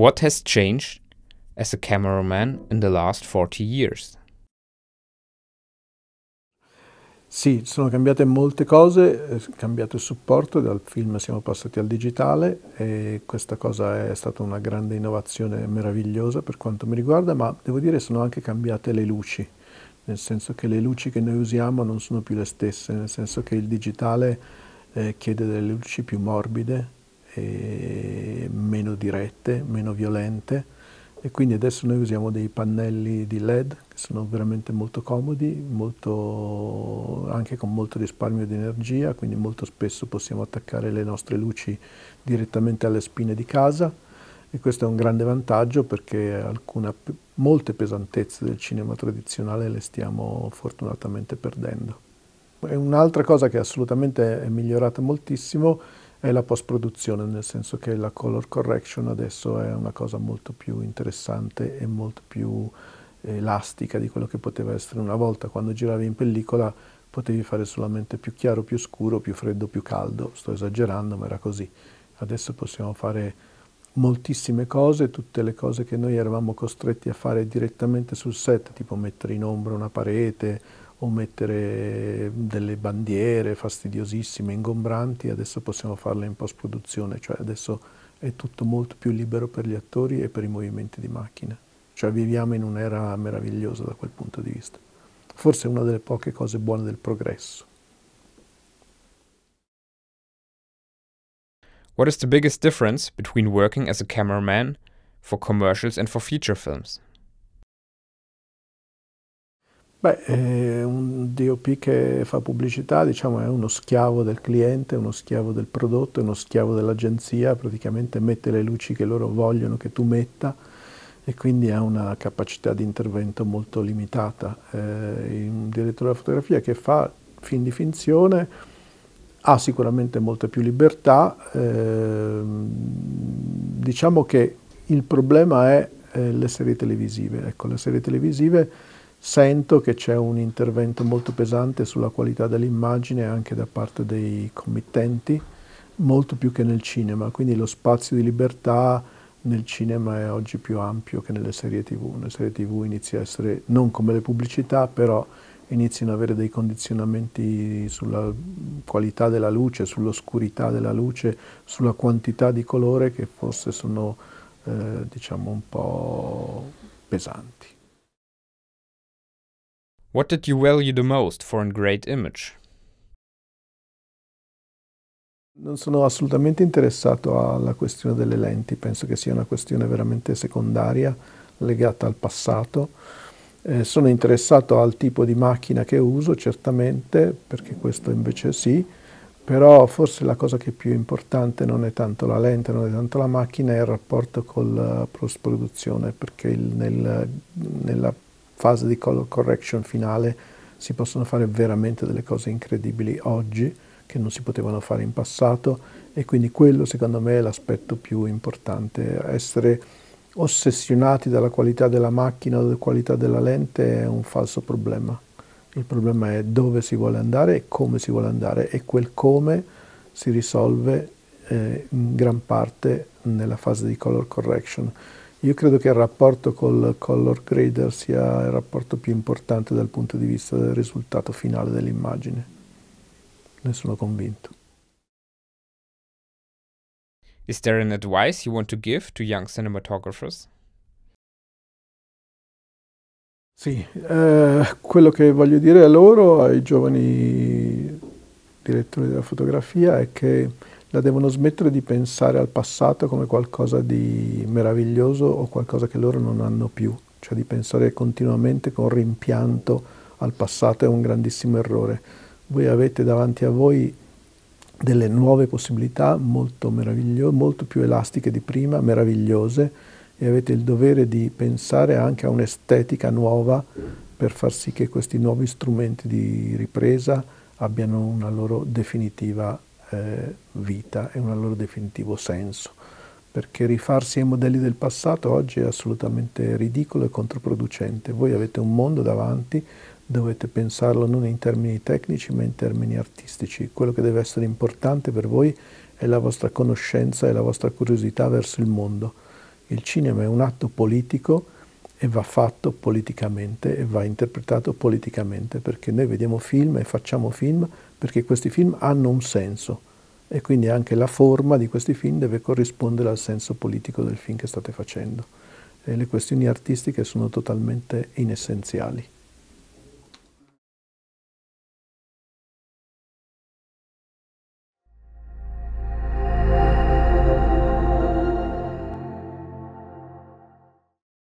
What has changed as a cameraman in the last 40 years? Sì, sono cambiate molte cose, è eh, cambiato il supporto, dal film siamo passati al digitale e questa cosa è stata una grande innovazione meravigliosa per quanto mi riguarda, ma devo dire sono anche cambiate le luci, nel senso che le luci che noi usiamo non sono più le stesse, nel senso che il digitale eh, chiede delle luci più morbide, e meno dirette, meno violente e quindi adesso noi usiamo dei pannelli di LED che sono veramente molto comodi, molto, anche con molto risparmio di energia, quindi molto spesso possiamo attaccare le nostre luci direttamente alle spine di casa e questo è un grande vantaggio perché alcune, molte pesantezze del cinema tradizionale le stiamo fortunatamente perdendo. Un'altra cosa che assolutamente è migliorata moltissimo è la post produzione, nel senso che la color correction adesso è una cosa molto più interessante e molto più eh, elastica di quello che poteva essere una volta. Quando giravi in pellicola potevi fare solamente più chiaro, più scuro, più freddo, più caldo, sto esagerando ma era così. Adesso possiamo fare moltissime cose, tutte le cose che noi eravamo costretti a fare direttamente sul set, tipo mettere in ombra una parete o mettere delle bandiere fastidiosissime, ingombranti, adesso possiamo farle in post-produzione, cioè adesso è tutto molto più libero per gli attori e per i movimenti di macchina. Cioè viviamo in un'era meravigliosa da quel punto di vista. Forse è una delle poche cose buone del progresso. What is the biggest difference between working as a cameraman for commercials and for feature films? Beh, è un DOP che fa pubblicità diciamo, è uno schiavo del cliente, uno schiavo del prodotto, uno schiavo dell'agenzia, praticamente mette le luci che loro vogliono che tu metta e quindi ha una capacità di intervento molto limitata. Eh, un direttore della fotografia che fa film di finzione ha sicuramente molta più libertà, eh, diciamo che il problema è eh, le serie televisive. Ecco, le serie televisive sento che c'è un intervento molto pesante sulla qualità dell'immagine anche da parte dei committenti, molto più che nel cinema, quindi lo spazio di libertà nel cinema è oggi più ampio che nelle serie tv. Le serie tv inizia a essere, non come le pubblicità, però iniziano ad avere dei condizionamenti sulla qualità della luce, sull'oscurità della luce, sulla quantità di colore che forse sono eh, diciamo un po' pesanti. What did you value the most for a great image? Non sono assolutamente interessato alla questione delle lenti, penso che sia una questione veramente secondaria, legata al passato. Eh, sono interessato al tipo di macchina che uso, certamente, perché questo invece sì, però forse la cosa che è più importante non è tanto la lente, non è tanto la macchina, è il rapporto con la eh, post-produzione, perché il, nel, nella fase di color correction finale si possono fare veramente delle cose incredibili oggi che non si potevano fare in passato e quindi quello secondo me è l'aspetto più importante. Essere ossessionati dalla qualità della macchina o dalla qualità della lente è un falso problema. Il problema è dove si vuole andare e come si vuole andare e quel come si risolve eh, in gran parte nella fase di color correction. Io credo che il rapporto col color grader sia il rapporto più importante dal punto di vista del risultato finale dell'immagine. Ne sono convinto. Is there an advice you want to give to young cinematographers? Sì, eh, quello che voglio dire a loro, ai giovani direttori della fotografia, è che la devono smettere di pensare al passato come qualcosa di meraviglioso o qualcosa che loro non hanno più, cioè di pensare continuamente con rimpianto al passato è un grandissimo errore. Voi avete davanti a voi delle nuove possibilità molto, molto più elastiche di prima, meravigliose, e avete il dovere di pensare anche a un'estetica nuova per far sì che questi nuovi strumenti di ripresa abbiano una loro definitiva eh, vita e un loro definitivo senso, perché rifarsi ai modelli del passato oggi è assolutamente ridicolo e controproducente. Voi avete un mondo davanti, dovete pensarlo non in termini tecnici ma in termini artistici. Quello che deve essere importante per voi è la vostra conoscenza e la vostra curiosità verso il mondo. Il cinema è un atto politico e va fatto politicamente e va interpretato politicamente, perché noi vediamo film e facciamo film perché questi film hanno un senso e quindi anche la forma di questi film deve corrispondere al senso politico del film che state facendo. E le questioni artistiche sono totalmente inessenziali.